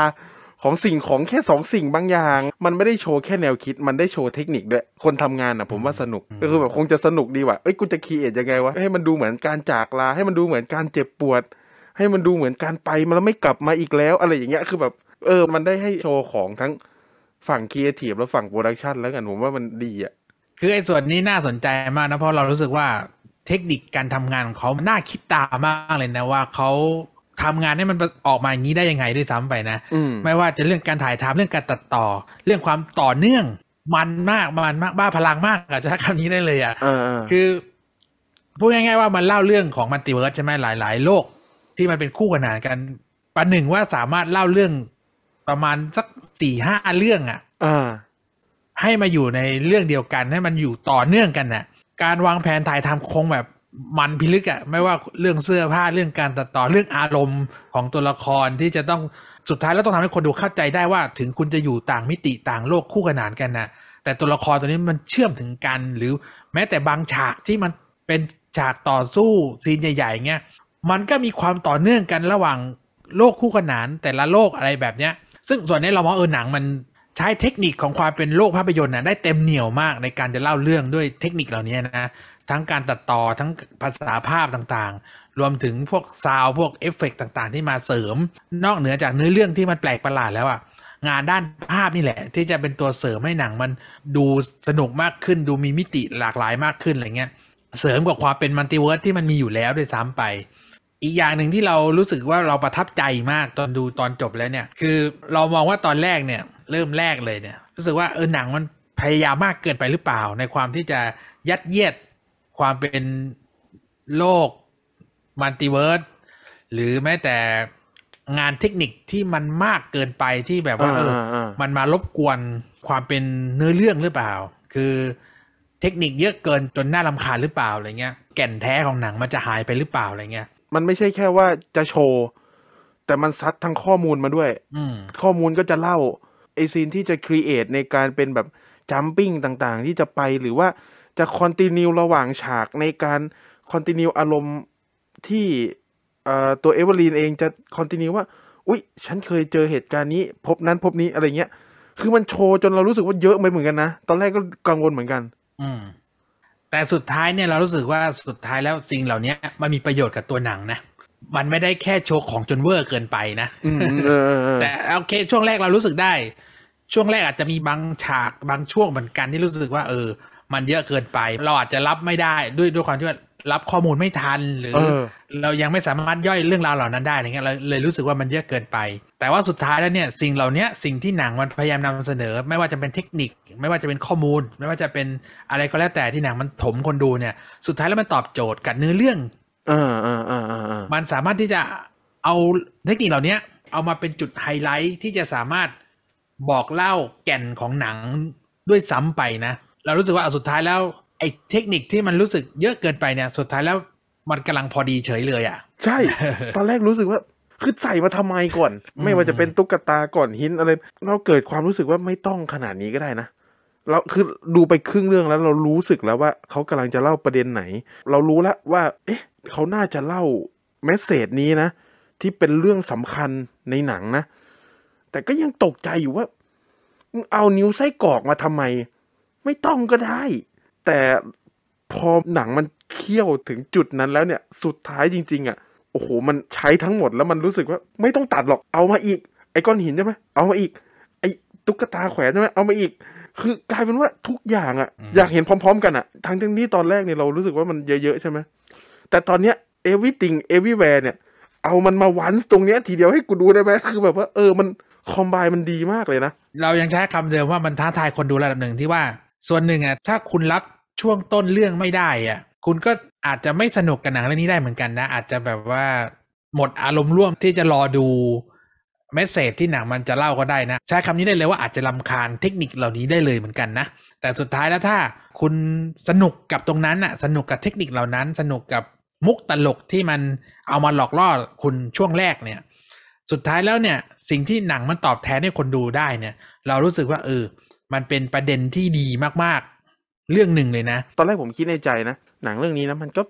ของสิ่งของแค่สองสิ่งบางอย่าง มันไม่ได้โชว์แค่แนวคิด มันได้โชว์เทคนิคด้วยคนทำงานอ่ะ ผมว่าสนุก ก็คือแบบคงจะสนุกดีว่ะเอ้ยกูจะคีเอทยังไงวะให้มันดูเหมือนการจากลาให้มันดูเหมือนการเจ็บปวด ให้มันดูเหมือนการไป มันแล้วไม่กลับมาอีกแล้ว อะไรอย่างเงี้ยคือแบบเออมันได้ให้โชว์ของทั้งฝั่งคีเอทีฟและฝั่งโปรดักชันแล้วกันผมว่ามันดีอ่ะคือไอ้ส่วนนี้น่าสนใจมากนะเพราะเรารู้สึกว่าเทคนิคการทำงานของเขาน่าคิดตามากเลยนะ ว่าเขาทำงานให้มันออกมาอย่างนี้ได้ยังไงด้วยซ้ำไปนะไม่ว่าจะเรื่องการถ่ายทำเรื่องการตัดต่อ เรื่องความต่อเนื่อง มันมากมันมากบ้าพลังมากอาจจะคำนี้ได้เลยอ่ะคือพูดง่ายๆว่ามันเล่าเรื่องของมัลติเวิร์สใช่ไหมหลาย ๆ โลก ที่มันเป็นคู่ขนานกันประหนึ่งว่าสามารถเล่าเรื่องประมาณสักสี่ห้าเรื่อง อ่ะให้มาอยู่ในเรื่องเดียวกันให้มันอยู่ต่อเนื่องกันน่ะการวางแผนถ่ายทำคงแบบมันพิลึกอะ่ะไม่ว่าเรื่องเสื้อผ้าเรื่องการตัดต่อเรื่องอารมณ์ของตัวละครที่จะต้องสุดท้ายแล้วต้องทำให้คนดูเข้าใจได้ว่าถึงคุณจะอยู่ต่างมิติต่างโลก คู่ขนานกันนะ แต่ตัวละครตัวนี้มันเชื่อมถึงกัน หรือแม้แต่บางฉากที่มันเป็นฉากต่อสู้ซีนใหญ่ๆเงี้ยมันก็มีความต่อเนื่องกันระหว่างโลกคู่ขนานแต่ละโลกอะไรแบบเนี้ยซึ่งส่วนนี้เรามองเออหนังมันใช้เทคนิคของความเป็นโลกภาพยนตร์นะได้เต็มเหนียวมากในการจะเล่าเรื่องด้วยเทคนิคเหล่านี้นะ ทั้งการตัดต่อทั้งภาษาภาพต่างๆ รวมถึงพวกซาวพวกเอฟเฟกต่างๆ ที่มาเสริมนอกเหนือจากเนื้อเรื่องที่มันแปลกประหลาดแล้วอะงานด้านภาพนี่แหละ ที่จะเป็นตัวเสริมให้หนังมันดูสนุกมากขึ้น ดูมีมิติหลากหลายมากขึ้นอะไรเงี้ยเสริมกับความเป็นมัลติเวิร์สที่มันมีอยู่แล้วด้วยซ้ำไปอีกอย่างหนึ่งที่เรารู้สึกว่าเราประทับใจมากตอนดูตอนจบแล้วเนี่ยคือเรามองว่าตอนแรกเนี่ยเริ่มแรกเลยเนี่ยรู้สึกว่าเออหนังมันพยายามมากเกินไปหรือเปล่า ในความที่จะยัดเยียดความเป็นโลกมัลติเวิร์สหรือแม้แต่งานเทคนิคที่มันมากเกินไปที่แบบว่า เออมันมารบกวนความเป็นเนื้อเรื่องหรือเปล่า คือเทคนิคเยอะเกินจนน่าลำคาญหรือเปล่าอะไรเงี้ยแก่นแท้ของหนังมันจะหายไปหรือเปล่าอะไรเงี้ย มันไม่ใช่แค่ว่าจะโชว์ แต่มันซัดทั้งข้อมูลมาด้วยข้อมูลก็จะเล่าไอซีนที่จะครีเอทในการเป็นแบบจัมปิ้งต่าง ๆ ที่จะไปหรือว่าจะคอนติเนียระหว่างฉากในการคอนติเนียอารมณ์ที่ตัวเอเวอร์ลีนเองจะคอนติเนียว่า อุ๊ย ฉันเคยเจอเหตุการณ์นี้ พบนั้นพบนี้อะไรเงี้ยคือมันโชว์จนเรารู้สึกว่าเยอะไปเหมือนกันนะ ตอนแรกก็กังวลเหมือนกัน อืมแต่สุดท้ายเนี่ยเรารู้สึกว่าสุดท้ายแล้วสิ่งเหล่านี้มันมีประโยชน์กับตัวหนังนะมันไม่ได้แค่โชว์ของจนเวอร์เกินไปนะแต่โอเค ช่วงแรกเรารู้สึกได้ช่วงแรกอาจจะมีบางฉากบางช่วงเหมือนกันที่รู้สึกว่าเออมันเยอะเกินไป เราอาจจะรับไม่ได้ด้วยด้วยความที่ว่ารับข้อมูลไม่ทันหรือเรายังไม่สามารถย่อยเรื่องราวเหล่านั้นได้อะไรเงี้ยเราเลยรู้สึกว่ามันเยอะเกินไป แต่ว่าสุดท้ายแล้วเนี่ยสิ่งเหล่านี้สิ่งที่หนังมันพยายามนำเสนอ ไม่ว่าจะเป็นเทคนิคไม่ว่าจะเป็นข้อมูล ไม่ว่าจะเป็นอะไรก็แล้วแต่ที่หนังมันถมคนดูเนี่ยสุดท้ายแล้วมันตอบโจทย์กับเนื้อเรื่องเอออมันสามารถที่จะเอาเทคนิคเหล่านี้เอามาเป็นจุดไฮไลท์ที่จะสามารถบอกเล่าแก่นของหนังด้วยซ้ำไปนะ เรารู้สึกว่าสุดท้ายแล้วไอ้เทคนิคที่มันรู้สึก เยอะเกินไปเนี่ยสุดท้ายแล้วมันกำลังพอดีเฉยเลยอะ่ะ ใช่ตอนแรกรู้สึกว่าคือใส่มาทำไมก่อน ไม่ว่าจะเป็นตุ๊กตาก่อนหินอะไร เราเกิดความรู้สึกว่าไม่ต้องขนาดนี้ก็ได้นะเราคือดูไปครึ่งเรื่องแล้ว เรารู้สึกแล้วว่า เขากำลังจะเล่าประเด็นไหน เรารู้แล้วว่า เอ๊ะเขาน่าจะเล่าเมสเซจนี้นะ ที่เป็นเรื่องสำคัญในหนังนะแต่ก็ยังตกใจอยู่ว่าเอานิ้วไส้กรอกมาทำไม ไม่ต้องก็ได้ แต่พอหนังมันเคี่ยวถึงจุดนั้นแล้วเนี่ยสุดท้ายจริงๆอะ่ะโอ้โหมันใช้ทั้งหมดแล้วมันรู้สึกว่า ไม่ต้องตัดหรอกเอามาอีก ไอ้ก้อนหินใช่ไหมเอามาอีก ไอ้ตุ๊กตาแขวนใช่ไหมเอามาอีก คือกลายเป็นว่าทุกอย่างอะ่ะ อยากเห็นพร้อม ๆกันอะ่ะ ทั้งทั้งนี้ตอนแรกเนี่ยเรารู้สึกว่ามันเยอะๆใช่ไหมแต่ตอนเนี้ย everything everywhere เนี่ย เอามันมาวันตรงเนี้ยทีเดียวให้กูดูได้ไหมคือแบบว่า เออมันคอมไบมันดีมากเลยนะเรายังใช้คำเดิมว่ามันท้าทายคนดูระดับหนึ่งที่ว่า ส่วนหนึ่งอ่ะถ้าคุณรับช่วงต้นเรื่องไม่ได้อ่ะคุณก็อาจจะไม่สนุกกับหนังเรื่องนี้ได้เหมือนกันนะ อาจจะแบบว่าหมดอารมณ์ร่วมที่จะรอดูเมสเซจที่หนังมันจะเล่าก็ได้นะ ใช้คำนี้ได้เลยว่าอาจจะลำคาญเทคนิคเหล่านี้ได้เลยเหมือนกันนะแต่สุดท้ายแล้วถ้าคุณสนุกกับตรงนั้นอ่ะสนุกกับเทคนิคเหล่านั้น สนุกกับมุกตลกที่มันเอามาหลอกล่อคุณช่วงแรกเนี่ยสุดท้ายแล้วเนี่ยสิ่งที่หนังมันตอบแทนให้คนดูได้เนี่ย เรารู้สึกว่าเออ มันเป็นประเด็นที่ดีมากๆ เรื่องหนึ่งเลยนะ ตอนแรกผมคิดในใจนะ หนังเรื่องนี้นะมันก็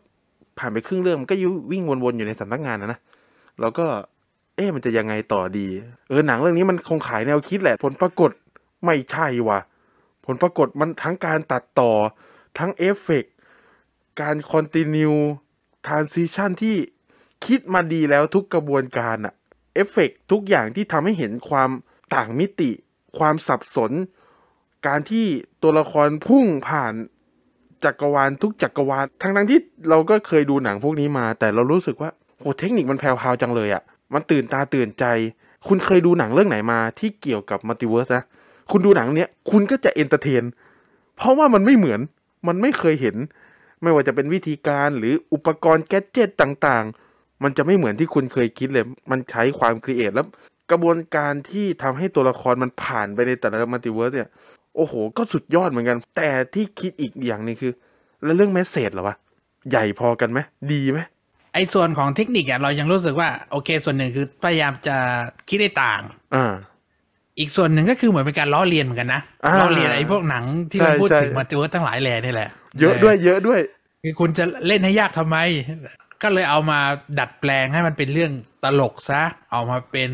ผ่านไปครึ่งเรื่องมันก็ยุวิ่งวนๆอยู่ในสำนักงานนะนะ แล้วก็เอ๊ะมันจะยังไงต่อดีเออหนังเรื่องนี้มันคงขายแนวคิดแหละผลปรากฏไม่ใช่วะผลปรากฏมันทั้งการตัดต่อทั้งเอฟเฟกการคอนติเนียลทรานซิชันที่คิดมาดีแล้วทุกกระบวนการอะเอฟเฟกทุกอย่างที่ทำให้เห็นความต่างมิติ ความสับสน การที่ตัวละครพุ่งผ่านจักรวาลทุกจักรวาลทั้งทั้งที่เราก็เคยดูหนังพวกนี้มา แต่เรารู้สึกว่าโหเทคนิคมันแพรวจังเลยอะ่ะมันตื่นตาตื่นใจคุณเคยดูหนังเรื่องไหนมาที่เกี่ยวกับมัลติเวิร์สนะคุณดูหนังเนี้ยคุณก็จะเอนเตอร์เทนเพราะว่ามันไม่เหมือนมันไม่เคยเห็น ไม่ว่าจะเป็นวิธีการหรืออุปกรณ์แกจเจตต่างๆมันจะไม่เหมือนที่คุณเคยคิดเลย มันใช้ความครีเอทแล้ว กระบวนการที่ทำให้ตัวละครมันผ่านไปในแต่ละมัลติเวิร์สเนี่ย โอ้โห ก็สุดยอดเหมือนกัน แต่ที่คิดอีกอย่างนึงคือ แล้วเรื่องแมสเซจเหรอวะ ใหญ่พอกันไหม ดีไหม ไอ้ส่วนของเทคนิคอะเรายังรู้สึกว่าโอเค ส่วนหนึ่งคือพยายามจะคิดได้ต่าง อ่า อีกส่วนหนึ่งก็คือเหมือนเป็นการล้อเลียนเหมือนกันนะ ล้อเลียนไอ้พวกหนังที่มันพูดถึงมัิเ์สทั้งหลายแหล่นี่แหละ เยอะด้วย เยอะด้วยคือคุณจะเล่นให้ยากทำไมก็เลยเอามาดัดแปลงให้มันเป็นเรื่องตลกซะเอามาเป็น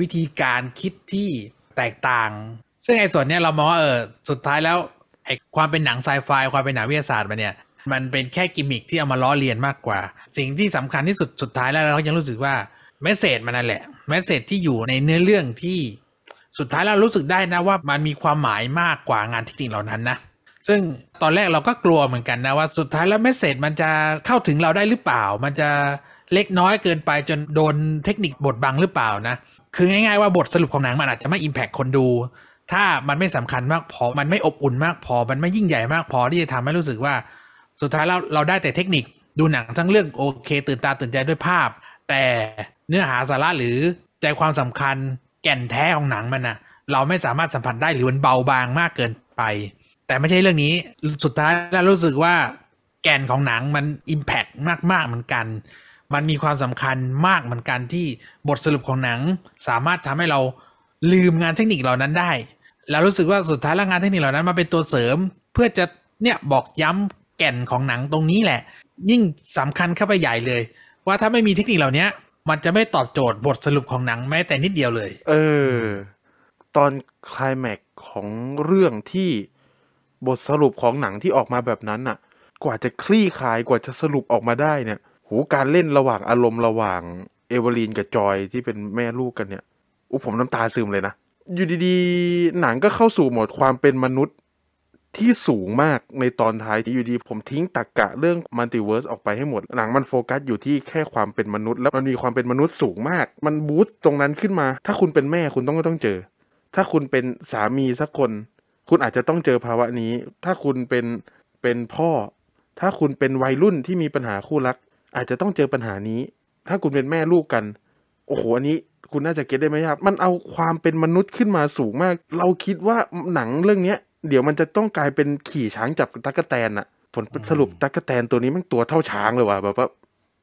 วิธีการคิดที่แตกต่าง ซึ่งไอ้ส่วนเนี้ยเรามองว่าเออสุดท้ายแล้วไอ้ความเป็นหนังไซไฟความเป็นหนังวิทยาศาสตร์มันเนี่ยมันเป็นแค่กิมมิคที่เอามาล้อเลียนมากกว่า สิ่งที่สำคัญที่สุดสุดท้ายแล้วเรายังรู้สึกว่าเมสเซจมันนั่นแหละเมสเซจที่อยู่ในเนื้อเรื่องที่สุดท้ายเรารู้สึกได้นะว่ามันมีความหมายมากกว่างานที่จริงเหล่านั้นนะซึ่งตอนแรกเราก็กลัวเหมือนกันนะว่าสุดท้ายแล้วเมสเซจมันจะเข้าถึงเราได้หรือเปล่า มันจะเล็กน้อยเกินไปจนโดนเทคนิคบทบังหรือเปล่านะ คือง่ายๆว่าบทสรุปของหนังมันอาจจะไม่อิมแพคคนดูถ้ามันไม่สำคัญมากพอมันไม่อบอุ่นมาก พอมันไม่ยิ่งใหญ่มาก พอที่จะทำให้รู้สึกว่า สุดท้ายเราเราได้แต่เทคนิคดูหนังทั้งเรื่องโอเคตื่นตาตื่นใจด้วยภาพ แต่เนื้อหาสาระหรือใจความสำคัญแก่นแท้ของหนังมันนะเราไม่สามารถสัมผัสได้หรือมันเบาบางมากเกินไปแต่ไม่ใช่เรื่องนี้ สุดท้ายแล้วรู้สึกว่า แกนของหนังมันอิมแพกมากๆเหมือนกัน มันมีความสำคัญมากเหมือนกันที่บทสรุปของหนังสามารถทำให้เราลืมงานเทคนิคเหล่านั้นได้ แล้วรู้สึกว่าสุดท้ายแล้วงานเทคนิคเหล่านั้นมาเป็นตัวเสริม เพื่อจะเนี่ยบอกย้ำแก่นของหนังตรงนี้แหละ ยิ่งสำคัญเข้าไปใหญ่เลย ว่าถ้าไม่มีเทคนิคเหล่านี้มันจะไม่ตอบโจทย์บทสรุปของหนังแม้แต่นิดเดียวเลย เออตอนคลายแม็กของเรื่องที่บทสรุปของหนังที่ออกมาแบบนั้นน่ะ กว่าจะคลี่คลายกว่าจะสรุปออกมาได้เนี่ยหูการเล่นระหว่างอารมณ์ระหว่างเอเวอร์ลีนกับจอยที่เป็นแม่ลูกกันเนี่ยอุ้ผมน้ำตาซึมเลยนะ อยู่ดีๆหนังก็เข้าสู่โหมดความเป็นมนุษย์ที่สูงมากในตอนท้ายที่อยู่ดีผมทิ้งตรกกะเรื่องมัลติเวิร์สออกไปให้หมด หนังมันโฟกัสอยู่ที่แค่ความเป็นมนุษย์ แล้วมันมีความเป็นมนุษย์สูงมาก มันบูสต์ตรงนั้นขึ้นมา ถ้าคุณเป็นแม่คุณต้องก็ต้องเจอ ถ้าคุณเป็นสามีสักคนคุณอาจจะต้องเจอภาวะนี้ ถ้าคุณเป็น เป็นพ่อ ถ้าคุณเป็นวัยรุ่นที่มีปัญหาคู่รัก อาจจะต้องเจอปัญหานี้ ถ้าคุณเป็นแม่ลูกกัน โอ้โห อันนี้คุณน่าจะเก็ตได้ไหมครับ มันเอาความเป็นมนุษย์ขึ้นมาสูงมาก เราคิดว่าหนังเรื่องเนี้ยเดี๋ยวมันจะต้องกลายเป็นขี่ช้างจับตั๊กแตนอะผลสรุปตั๊กแตนตัวนี้มันตัวเท่าช้างเลยว่ะ แบบว่า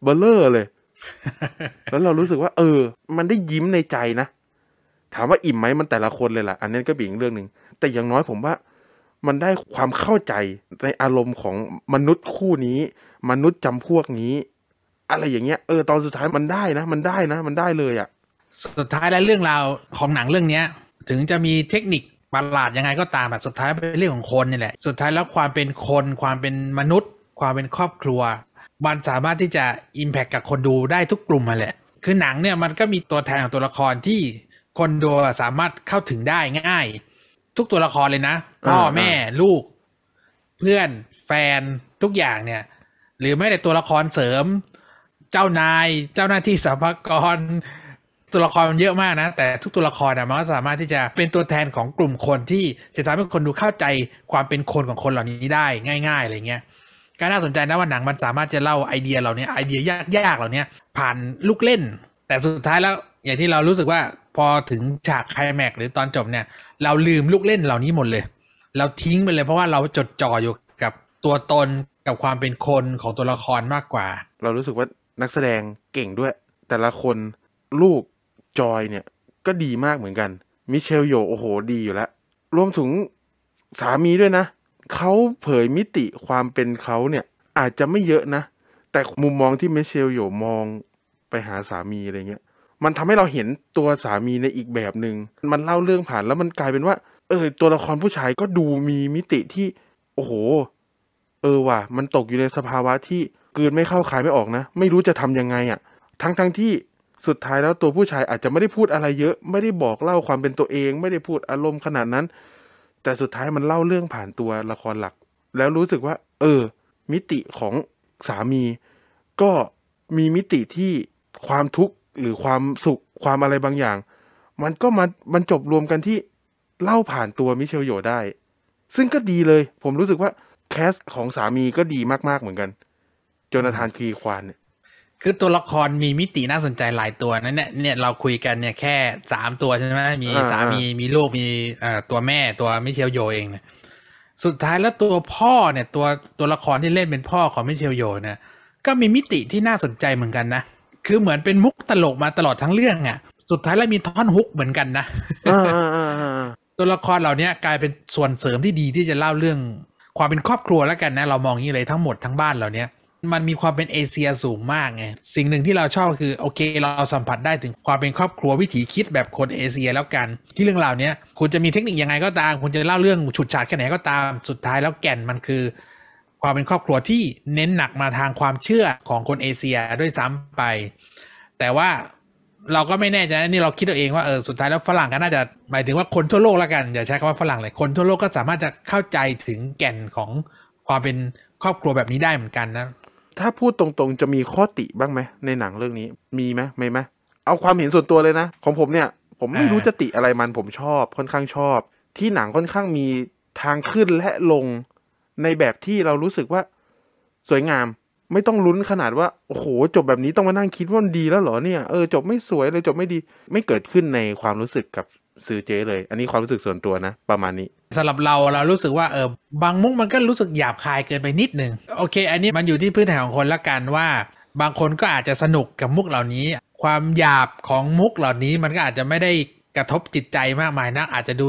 เบลเลอร์เลย แล้วเรารู้สึกว่า เออ มันได้ยิ้มในใจนะ ถามว่าอิ่มไหมมันแต่ละคนเลยล่ะอันนี้ก็บีกเรื่องหนึ่งแต่อย่างน้อยผมว่า มันได้ความเข้าใจในอารมณ์ของมนุษย์คู่นี้ มนุษย์จำพวกนี้ อะไรอย่างเงี้ยเออตอนสุดท้ายมันได้นะมันได้นะมันได้เลยอะ่ะสุดท้ายแล้วเรื่องราวของหนังเรื่องเนี้ยถึงจะมีเทคนิคประหลาดยังไงก็ตามแบบสุดท้ายเป็นเรื่องของคนนี่แหละสุดท้ายแล้วความเป็นคน ความเป็นมนุษย์ ความเป็นครอบครัวมันสามารถที่จะอิมแพคกับคนดูได้ทุกกลุ่มมาแหละ คือหนังเนี่ยมันก็มีตัวแทนของตัวละครที่คนดูสามารถเข้าถึงได้ง่ายทุกตัวละครเลยนะ พ่อ แม่ลูก เพื่อนแฟนทุกอย่างเนี่ย หรือแม้แต่ตัวละครเสริมเจ้านายเจ้าหน้าที่สัมภากรตัวละครมันเยอะมากนะ แต่ทุกตัวละครนะมันก็สามารถที่จะเป็นตัวแทนของกลุ่มคนที่จะทำให้คนดูเข้าใจความเป็นคนของคนเหล่านี้ได้ง่ายๆอะไรเงี้ยก็น่าสนใจนะว่าหนัง มันสามารถจะเล่าไอเดียเหล่านี้ไอเดียยากๆเหล่านี้ผ่านลูกเล่น แต่สุดท้ายแล้ว อย่างที่เรารู้สึกว่าพอถึงฉากไคลแม็กหรือตอนจบเนี่ยเราลืมลูกเล่นเหล่านี้หมดเลย เราทิ้งไปเลยเพราะว่าเราจดจ่ออยู่กับตัวตนกับความเป็นคนของตัวละครมากกว่า เรารู้สึกว่านักแสดงเก่งด้วย แต่ละคนลูกจอยเนี่ยก็ดีมากเหมือนกันมิเชลโยโอ้โหดีอยู่แล้ว รวมถึงสามีด้วยนะ เขาเผยมิติความเป็นเขาเนี่ยอาจจะไม่เยอะนะ แต่มุมมองที่มิเชลโยมองไปหาสามีอะไรเงี้ยมันทำให้เราเห็นตัวสามีในอีกแบบหนึง่ง มันเล่าเรื่องผ่านแล้วมันกลายเป็นว่า เออ ตัวละครผู้ชายก็ดูมีมิติที่ โอ้โห เออว่ะ มันตกอยู่ในสภาวะที่เกินไม่เข้าขายไม่ออกนะ ไม่รู้จะทํำยังไงอะ่ะ ทั้งทั้งที่สุดท้ายแล้วตัวผู้ชายอาจจะไม่ได้พูดอะไรเยอะ ไม่ได้บอกเล่าความเป็นตัวเอง ไม่ได้พูดอารมณ์ขนาดนั้น แต่สุดท้ายมันเล่าเรื่องผ่านตัวละครหลัก แล้วรู้สึกว่า เออ มิติของสามี ก็มีมิติที่ความทุกข์หรือความสุขความอะไรบางอย่าง มันก็มันมันจบรวมกันที่เล่าผ่านตัวมิเชลโยได้ ซึ่งก็ดีเลย ผมรู้สึกว่าแคสของสามีก็ดีมากๆเหมือนกันจนาธานคีควานเนี่ยคือตัวละครมีมิติน่าสนใจหลายตัวนั่นเนี่ยเนี่ยเราคุยกันเนี่ยแค่สามตัวใช่ไหมมีสามีมีลูก มีตัวแม่ตัวมิเชลโยเองเนี่ยสุดท้ายแล้วตัวพ่อเนี่ย ตัวตัวละครที่เล่นเป็นพ่อของมิเชลโยเนี่ยก็มีมิติที่น่าสนใจเหมือนกันนะคือเหมือนเป็นมุกตลกมาตลอดทั้งเรื่องอ่ะสุดท้ายแล้วมีท่อนฮุกเหมือนกันนะ ตัวละครเหล่านี้กลายเป็นส่วนเสริมที่ดีที่จะเล่าเรื่อง ความเป็นครอบครัวแล้วกันนะ เรามองอย่างนี้เลยทั้งหมดทั้งบ้านเหล่านี้มันมีความเป็นเอเชียสูงมากไงสิ่งหนึ่งที่เราชอบคือโอเคเราสัมผัสได้ถึงความเป็นครอบครัววิถีคิดแบบคนเอเชียแล้วกันที่เรื่องราวานี้คุณจะมีเทคนิคยังไงก็ตาม คุณจะเล่าเรื่องฉุดฉาดแค่ไหนก็ตาม สุดท้ายแล้วแก่นมันคือความเป็นครอบครัวที่เน้นหนักมาทางความเชื่อของคนเอเชียด้วยซ้ำไป แต่ว่าเราก็ไม่แน่ใจนี่เราคิดเอาเองว่าเออสุดท้ายแล้วฝรั่งก็น่าจะหมายถึงว่าคนทั่วโลกแล้วกันอย่าใช้คำว่าฝรั่งเลยคนทั่วโลกก็สามารถจะเข้าใจถึงแก่นของความเป็นครอบครัวแบบนี้ได้เหมือนกันนะ ถ้าพูดตรงๆจะมีข้อติบ้างไหมในหนังเรื่องนี้มีไหมไม่ไหมเอาความเห็นส่วนตัวเลยนะ ของผมเนี่ยผมไม่รู้จะติอะไรมันผมชอบ ค่อนข้างชอบ ที่หนังค่อนข้างมีทางขึ้นและลงในแบบที่เรารู้สึกว่าสวยงามไม่ต้องลุ้นขนาดว่า โอ้โหจบแบบนี้ต้องมานั่งคิดว่ามันดีแล้วเหรอ เนี่ยเออจบไม่สวยเลยจบไม่ดี ไม่เกิดขึ้นในความรู้สึกกับซื้อเจเลย อันนี้ความรู้สึกส่วนตัวนะ ประมาณนี้สำหรับเราเรารู้สึกว่าเออบางมุกมันก็รู้สึกหยาบคายเกินไปนิดนึงโอเค อันนี้มันอยู่ที่พื้นฐานของคนละกันว่า บางคนก็อาจจะสนุกกับมุกเหล่านี้ ความหยาบของมุกเหล่านี้มันก็อาจจะไม่ได้กระทบจิตใจมากมายนะอาจจะดู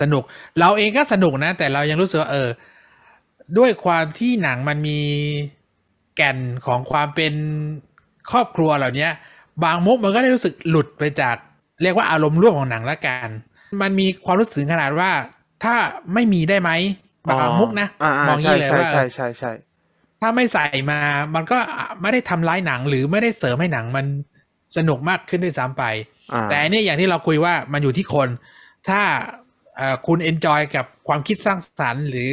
สนุก เราเองก็สนุกนะ แต่เรายังรู้สึกว่าเออด้วยความที่หนังมันมีแก่น ของความเป็นครอบครัวเหล่านี้บางมุก มันก็ได้รู้สึกหลุดไปจาก เรียกว่าอารมณ์ร่วมของหนังละกันมันมีความรู้สึกขนาดว่า ถ้าไม่มีได้ไหมบางมุกนะมองยี่เลยว่าใช่ใช่ใช่ถ้าไม่ใส่มามันก็ไม่ได้ทำร้ายหนังหรือไม่ได้เสริมให้หนังมันสนุกมากขึ้นด้วยซ้ำไปแต่เนี่ยอย่างที่เราคุยว่ามันอยู่ที่คน ถ้าคุณเอนจอยกับความคิดสร้างสารรค์หรือ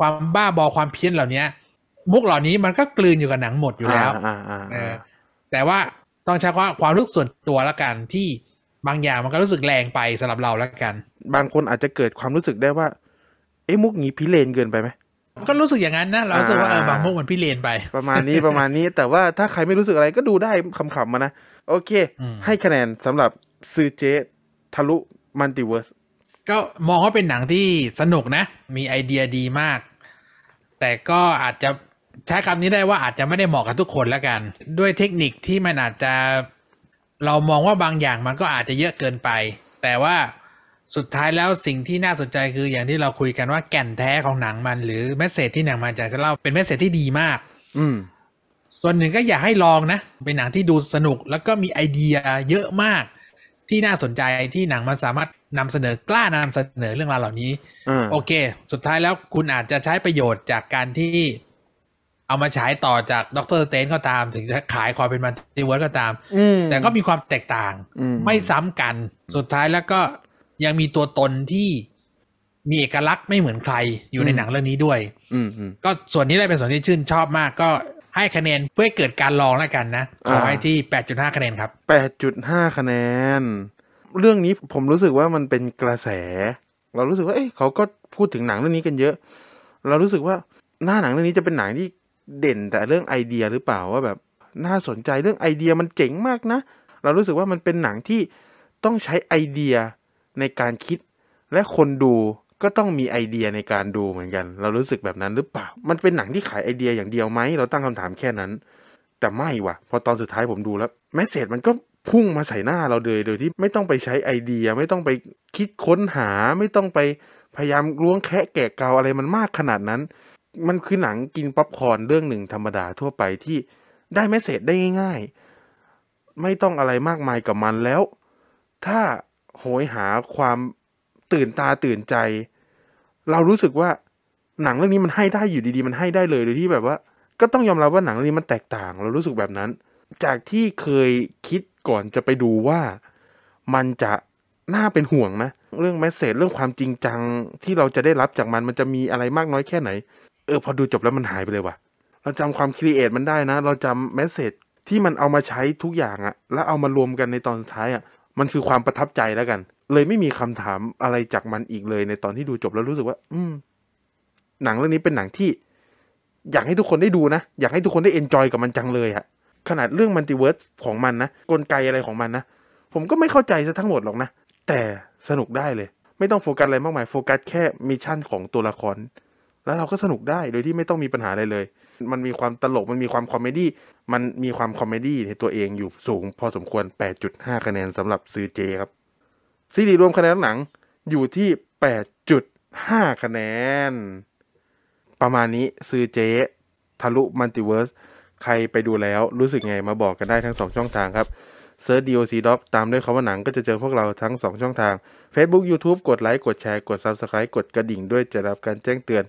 ความบ้าบอความเพี้ยนเหล่านี้มุกเหล่านี้มันก็กลืนอยู่กับหนังหมดอยู่แล้วแต่ว่าต้องใช้ว่าความรู้ส่วนตัวละกัน ที่บางอย่างมันก็รู้สึกแรงไปสำหรับเราละกันบางคนอาจจะเกิดความรู้สึกได้ว่าเอ้มุกนี้พิเรนเกินไปไหมก็รู้สึกอย่างนั้นนะเราสึกว่าเออบางมุกมันพิเรนไป ประมาณนี้ประมาณนี้ แต่ว่าถ้าใครไม่รู้สึกอะไรก็ดูได้ขำๆมานะ โอเค ให้คะแนนสำหรับซือเจทะลุมัลติเวิร์สก็มองว่าเป็นหนังที่สนุกนะ มีไอเดียดีมาก แต่ก็อาจจะใช้คำนี้ได้ว่าอาจจะไม่ได้เหมาะกับทุกคนแล้วกัน ด้วยเทคนิคที่มันอาจจะเรามองว่าบางอย่างมันก็อาจจะเยอะเกินไป แต่ว่าสุดท้ายแล้วสิ่งที่น่าสนใจคืออย่างที่เราคุยกันว่าแก่นแท้ของหนังมันหรือแมสเซจที่หนังมันจะเล่าเป็นแมสเซจที่ดีมาก อืมส่วนหนึ่งก็อยากให้ลองนะ เป็นหนังที่ดูสนุก แล้วก็มีไอเดียเยอะมากที่น่าสนใจที่หนังมันสามารถนำเสนอกล้านำเสนอเรื่องราวเหล่านี้โอเค สุดท้ายแล้วคุณอาจจะใช้ประโยชน์จากการที่เอามาฉายต่อจากด็อกเตอร์เตน ก็ตามถึงจะขายความเป็นมันติเวิร์ดก็ตาม แต่ก็มีความแตกต่าง ไม่ซ้ำกัน สุดท้ายแล้วก็ยังมีตัวตนที่มีเอกลักษณ์ไม่เหมือนใครอยู่ในหนังเรื่องนี้ด้วยก็ส่วนนี้เลยเป็นส่วนที่ชื่นชอบมากก็ให้คะแนนเพื่อเกิดการลองแล้วกันนะขอให้ที่ 8.5 คะแนนครับ 8.5 คะแนน เรื่องนี้ผมรู้สึกว่ามันเป็นกระแส เรารู้สึกว่าเอ้ยเขาก็พูดถึงหนังเรื่องนี้กันเยอะ เรารู้สึกว่าหน้าหนังเรื่องนี้จะเป็นหนังที่เด่น แต่เรื่องไอเดียหรือเปล่าว่า แบบน่าสนใจเรื่องไอเดียมันเจ๋งมากนะ เรารู้สึกว่ามันเป็นหนังที่ต้องใช้ไอเดียในการคิดและคนดูก็ต้องมีไอเดียในการดูเหมือนกัน เรารู้สึกแบบนั้น หรือเปล่า มันเป็นหนังที่ขายไอเดียอย่างเดียวไหม เราตั้งคำถามแค่นั้น แต่ไม่ว่ะ พอตอนสุดท้ายผมดูแล้วแมสเซจมันก็พุ่งมาใส่หน้าเราเลยโดยที่ไม่ต้องไปใช้ไอเดียไม่ต้องไปคิดค้นหา ไม่ต้องไปพยายามล้วงแคะแกะเกาอะไรมันมากขนาดนั้น มันคือหนังกินป๊อปคอร์นเรื่องหนึ่งธรรมดาทั่วไปที่ได้แมสเซจได้ง่ายๆ ไม่ต้องอะไรมากมายกับมันแล้ว ถ้าโหยหาความตื่นตาตื่นใจ เรารู้สึกว่าหนังเรื่องนี้มันให้ได้อยู่ดี ๆ มันให้ได้เลยโดยที่แบบว่า ก็ต้องยอมรับว่าหนังเรื่องนี้มันแตกต่าง เรารู้สึกแบบนั้น จากที่เคยคิดก่อนจะไปดูว่ามันจะน่าเป็นห่วงนะเรื่องแมสเซจเรื่องความจริงจังที่เราจะได้รับจากมันมันจะมีอะไรมากน้อยแค่ไหน เออพอดูจบแล้วมันหายไปเลยว่ะเราจำความครีเอทมันได้นะ เราจำแมสเซจที่มันเอามาใช้ทุกอย่างอะแล้วเอามารวมกันในตอนท้ายอะมันคือความประทับใจแล้วกันเลยไม่มีคำถามอะไรจากมันอีกเลยในตอนที่ดูจบแล้วรู้สึกว่า อืม หนังเรื่องนี้เป็นหนังที่ อยากให้ทุกคนได้ดูนะอยากให้ทุกคนได้เอนจอยกับมันจังเลยอะขนาดเรื่องมันติเวิร์สของมันนะกลไกอะไรของมันนะผมก็ไม่เข้าใจซะทั้งหมดหรอกนะ แต่สนุกได้เลยไม่ต้องโฟกัสอะไรมากมายโฟกัสแค่มิชชั่นของตัวละคร แล้วเราก็สนุกได้โดยที่ไม่ต้องมีปัญหาอะไรเลย มันมีความตลกมันมีความคอมเมดี้มันมีความคอมเมดี้ในตัวเองอยู่สูง พอสมควร8.5คะแนนสำหรับซื้อเจครับซีรีส์รวมคะแนนหนังอยู่ที่แปดดจุห้าคะแนน ประมาณนี้ซื้อเจ๊ทะลุมัลติเวิร์ส ใครไปดูแล้วรู้สึกไงมาบอกกันได้ทั้งสองช่องทางครับ เซิร์ชดีโอซีด็อกตามด้วยคำว่าหนัง ก็จะเจอพวกเราทั้งสองช่องทาง Facebook YouTube กดไลค์กดแชร์กด Subscribe กดกระดิ่งด้วยจะรับการแจ้งเตือน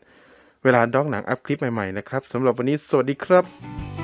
เวลาด็อกหนังอัพคลิปใหม่ๆนะครับสำหรับวันนี้สวัสดีครับ